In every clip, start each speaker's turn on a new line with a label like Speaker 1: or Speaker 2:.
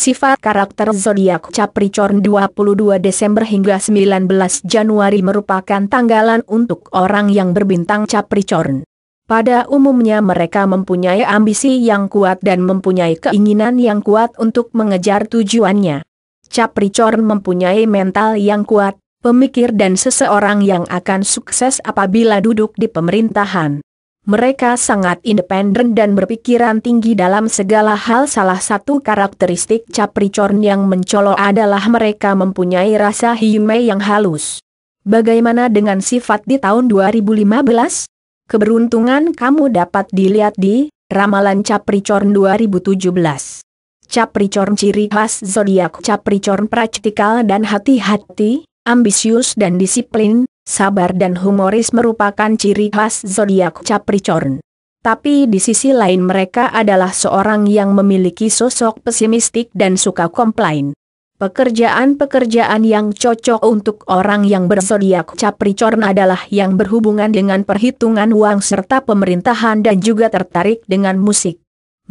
Speaker 1: Sifat karakter zodiak Capricorn 22 Desember hingga 19 Januari merupakan tanggalan untuk orang yang berbintang Capricorn. Pada umumnya mereka mempunyai ambisi yang kuat dan mempunyai keinginan yang kuat untuk mengejar tujuannya. Capricorn mempunyai mental yang kuat, pemikir dan seseorang yang akan sukses apabila duduk di pemerintahan mereka sangat independen dan berpikiran tinggi dalam segala hal. Salah satu karakteristik Capricorn yang mencolok adalah mereka mempunyai rasa hiume yang halus. Bagaimana dengan sifat di tahun 2015? Keberuntungan kamu dapat dilihat di Ramalan Capricorn 2017. Capricorn ciri khas zodiak Capricorn praktikal dan hati-hati, ambisius dan disiplin, sabar dan humoris merupakan ciri khas zodiak Capricorn. Tapi di sisi lain mereka adalah seorang yang memiliki sosok pesimistik dan suka komplain. Pekerjaan-pekerjaan yang cocok untuk orang yang berzodiak Capricorn adalah yang berhubungan dengan perhitungan uang serta pemerintahan dan juga tertarik dengan musik.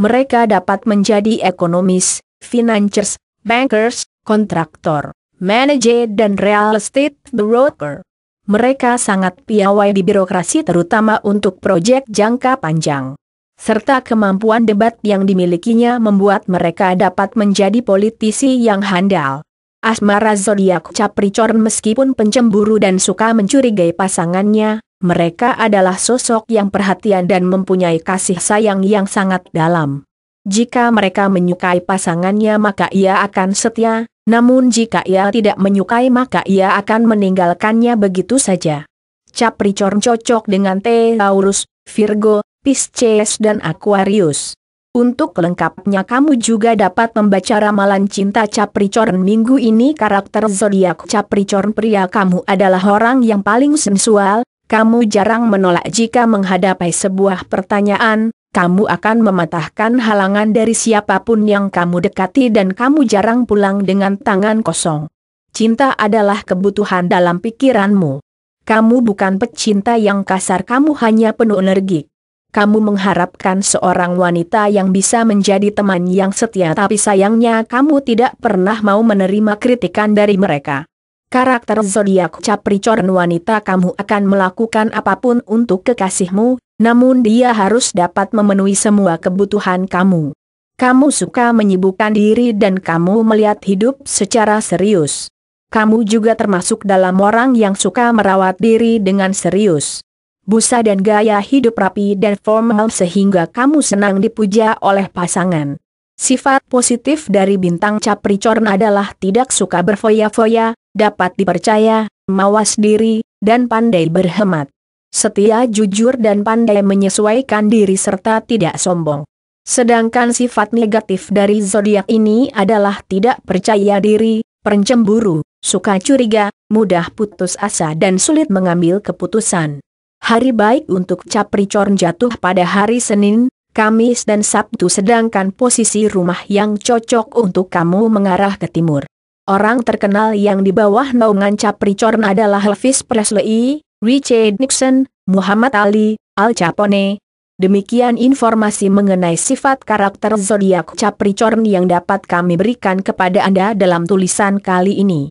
Speaker 1: Mereka dapat menjadi ekonomis, financiers, bankers, kontraktor, Manajer dan real estate broker. Mereka sangat piawai di birokrasi terutama untuk proyek jangka panjang. Serta kemampuan debat yang dimilikinya membuat mereka dapat menjadi politisi yang handal. Asmara zodiak Capricorn meskipun pencemburu dan suka mencurigai pasangannya, mereka adalah sosok yang perhatian dan mempunyai kasih sayang yang sangat dalam. Jika mereka menyukai pasangannya maka ia akan setia, namun jika ia tidak menyukai maka ia akan meninggalkannya begitu saja. Capricorn cocok dengan Taurus, Virgo, Pisces dan Aquarius. Untuk lengkapnya kamu juga dapat membaca ramalan cinta Capricorn minggu ini karakter zodiak Capricorn pria kamu adalah orang yang paling sensual, kamu jarang menolak jika menghadapi sebuah pertanyaan, kamu akan mematahkan halangan dari siapapun yang kamu dekati dan kamu jarang pulang dengan tangan kosong. Cinta adalah kebutuhan dalam pikiranmu. Kamu bukan pecinta yang kasar, kamu hanya penuh energi. Kamu mengharapkan seorang wanita yang bisa menjadi teman yang setia tapi sayangnya kamu tidak pernah mau menerima kritikan dari mereka. Karakter zodiak Capricorn wanita kamu akan melakukan apapun untuk kekasihmu, namun dia harus dapat memenuhi semua kebutuhan kamu. Kamu suka menyibukkan diri dan kamu melihat hidup secara serius. Kamu juga termasuk dalam orang yang suka merawat diri dengan serius. Busa dan gaya hidup rapi dan formal sehingga kamu senang dipuja oleh pasangan. Sifat positif dari bintang Capricorn adalah tidak suka berfoya-foya, dapat dipercaya, mawas diri, dan pandai berhemat setia jujur dan pandai menyesuaikan diri serta tidak sombong. Sedangkan sifat negatif dari zodiak ini adalah tidak percaya diri, pencemburu, suka curiga, mudah putus asa dan sulit mengambil keputusan. Hari baik untuk Capricorn jatuh pada hari Senin, Kamis dan Sabtu sedangkan posisi rumah yang cocok untuk kamu mengarah ke timur. Orang terkenal yang di bawah naungan Capricorn adalah Elvis Presley, Richard Nixon, Muhammad Ali, Al Capone. Demikian informasi mengenai sifat karakter zodiak Capricorn yang dapat kami berikan kepada Anda dalam tulisan kali ini.